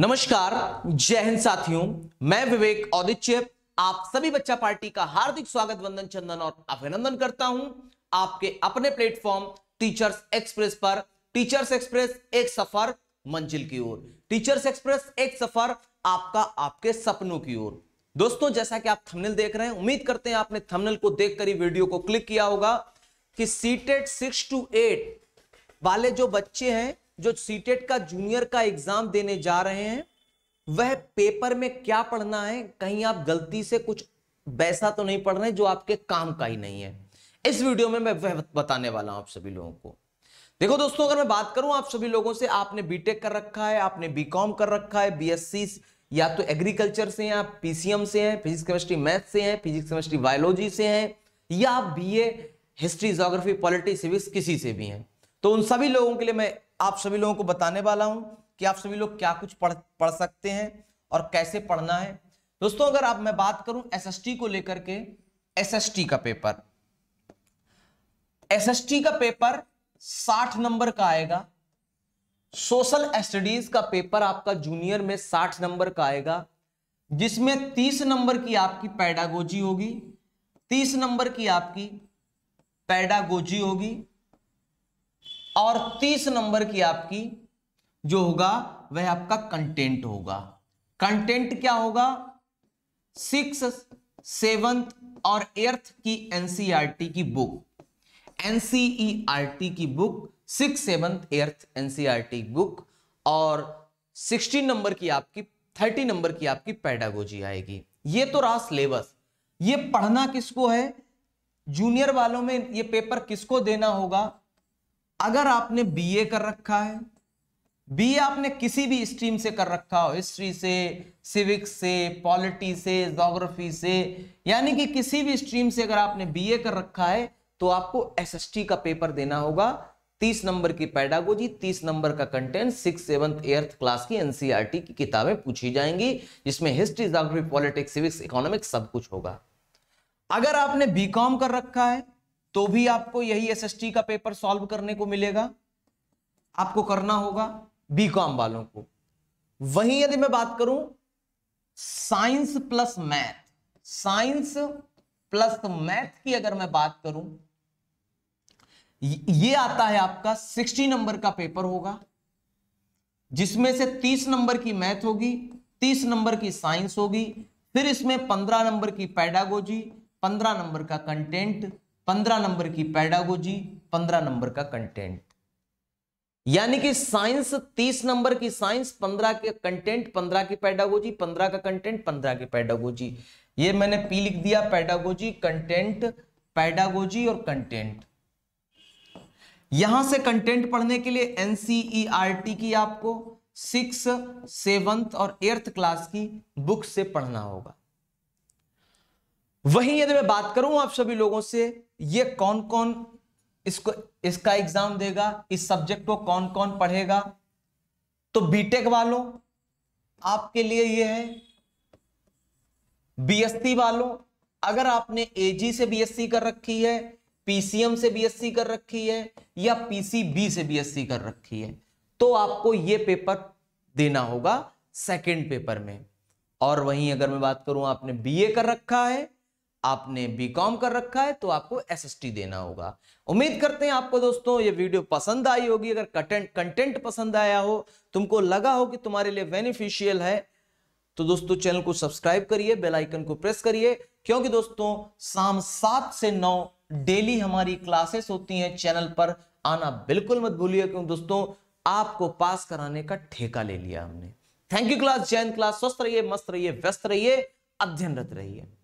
नमस्कार जय हिंद साथियों मैं विवेक औदित्य आप सभी बच्चा पार्टी का हार्दिक स्वागत वंदन चंदन और अभिनंदन करता हूं आपके अपने प्लेटफॉर्म टीचर्स एक्सप्रेस पर टीचर्स एक्सप्रेस एक सफर मंजिल की ओर टीचर्स एक्सप्रेस एक सफर आपका आपके सपनों की ओर दोस्तों जैसा कि आप थंबनेल देख रहे हैं उम्मीद करते हैं आपने थमनल को देख ही वीडियो को क्लिक किया होगा कि सीटेड सिक्स टू एट वाले जो बच्चे हैं जो सीटेट e का जूनियर का एग्जाम देने जा रहे हैं वह पेपर में क्या पढ़ना है कहीं आप गलती से कुछ वैसा तो नहीं पढ़ रहे जो आपके काम का ही नहीं है इस वीडियो में मैं वह बताने वाला हूं आप सभी लोगों को देखो दोस्तों अगर मैं बात करूं आप सभी लोगों से आपने बीटेक कर रखा है आपने बीकॉम कर रखा है बीएससी या तो एग्रीकल्चर से हैं पीसीएम से हैं फिजिक्स केमिस्ट्री मैथ से हैं फिजिक्स केमिस्ट्री बायोलॉजी से हैं या BA history geography polity civics किसी से भी हैं तो उन सभी लोगों के लिए मैं आप सभी लोगों को बताने वाला हूं कि आप सभी लोग क्या कुछ पढ़ पढ़ सकते हैं और कैसे पढ़ना है दोस्तों अगर आप मैं बात करूं एसएसटी को लेकर के एसएसटी का पेपर एसएसटी का पेपर 60 नंबर का आएगा सोशल स्टडीज का पेपर आपका जूनियर में 60 नंबर का आएगा जिसमें 30 नंबर की आपकी पैडागोजी होगी 30 नंबर की आपकी पैडागोजी होगी और तीस नंबर की आपकी जो होगा वह आपका कंटेंट होगा कंटेंट क्या होगा सिक्स सेवंथ और एर्थ की एनसीईआरटी e की बुक एनसीईआरटी e की book six seventh eighth NCERT book और सिक्सटीन नंबर की आपकी थर्टी नंबर की आपकी पैडागोजी आएगी ये तो रहा सिलेबस ये पढ़ना किसको है जूनियर वालों में ये पेपर किसको देना होगा अगर आपने बीए कर रखा है बीए आपने किसी भी स्ट्रीम से कर रखा हो हिस्ट्री से सिविक्स से पॉलिटी से जोग्राफी से यानी कि किसी भी स्ट्रीम से अगर आपने बीए कर रखा है तो आपको एसएसटी का पेपर देना होगा तीस नंबर की पैडागोजी तीस नंबर का content six seventh eighth class की एनसीईआरटी e की किताबें पूछी जाएंगी जिसमें history geography politics civics economics सब कुछ होगा अगर आपने बीकॉम कर रखा है तो भी आपको यही एसएसटी का पेपर सॉल्व करने को मिलेगा आपको करना होगा बीकॉम वालों को वहीं यदि मैं बात करूं science plus math science plus math की अगर मैं बात करूं ये आता है आपका सिक्सटी नंबर का पेपर होगा जिसमें से तीस नंबर की मैथ होगी तीस नंबर की साइंस होगी फिर इसमें पंद्रह नंबर की पैडागोजी पंद्रह नंबर का कंटेंट पंद्रह नंबर की पैडागोजी पंद्रह नंबर का कंटेंट यानी कि साइंस तीस नंबर की साइंस पंद्रह के कंटेंट पंद्रह की पैडागोजी पंद्रह का कंटेंट पंद्रह की पैडागोजी ये मैंने पी लिख दिया पैडागोजी कंटेंट पैडागोजी और कंटेंट यहां से कंटेंट पढ़ने के लिए एनसीईआरटी e की आपको सिक्स सेवंथ और एर्थ क्लास की बुक से पढ़ना होगा वहीं यदि मैं बात करूं आप सभी लोगों से ये कौन कौन इसको इसका एग्जाम देगा इस सब्जेक्ट को कौन कौन पढ़ेगा तो बीटेक वालों आपके लिए ये है बीएससी वालों अगर आपने एजी से बीएससी कर रखी है पीसीएम से बीएससी कर रखी है या पीसीबी से बीएससी कर रखी है तो आपको ये पेपर देना होगा सेकंड पेपर में और वहीं अगर मैं बात करूं आपने बीए कर रखा है आपने बीकॉम कर रखा है तो आपको एसएसटी देना होगा उम्मीद करते हैं आपको दोस्तों ये वीडियो पसंद आई होगी अगर कंटेंट कंटेंट पसंद आया हो तुमको लगा हो कि तुम्हारे लिए बेनिफिशियल है तो दोस्तों चैनल को सब्सक्राइब करिए बेल आइकन को प्रेस करिए क्योंकि दोस्तों शाम सात से नौ डेली हमारी क्लासेस होती हैं चैनल पर आना बिल्कुल मत भूलिए क्योंकि दोस्तों आपको पास कराने का ठेका ले लिया हमने thank you class Jain class स्वस्थ रहिए मस्त रहिए व्यस्त रहिए अध्ययनरत रहिए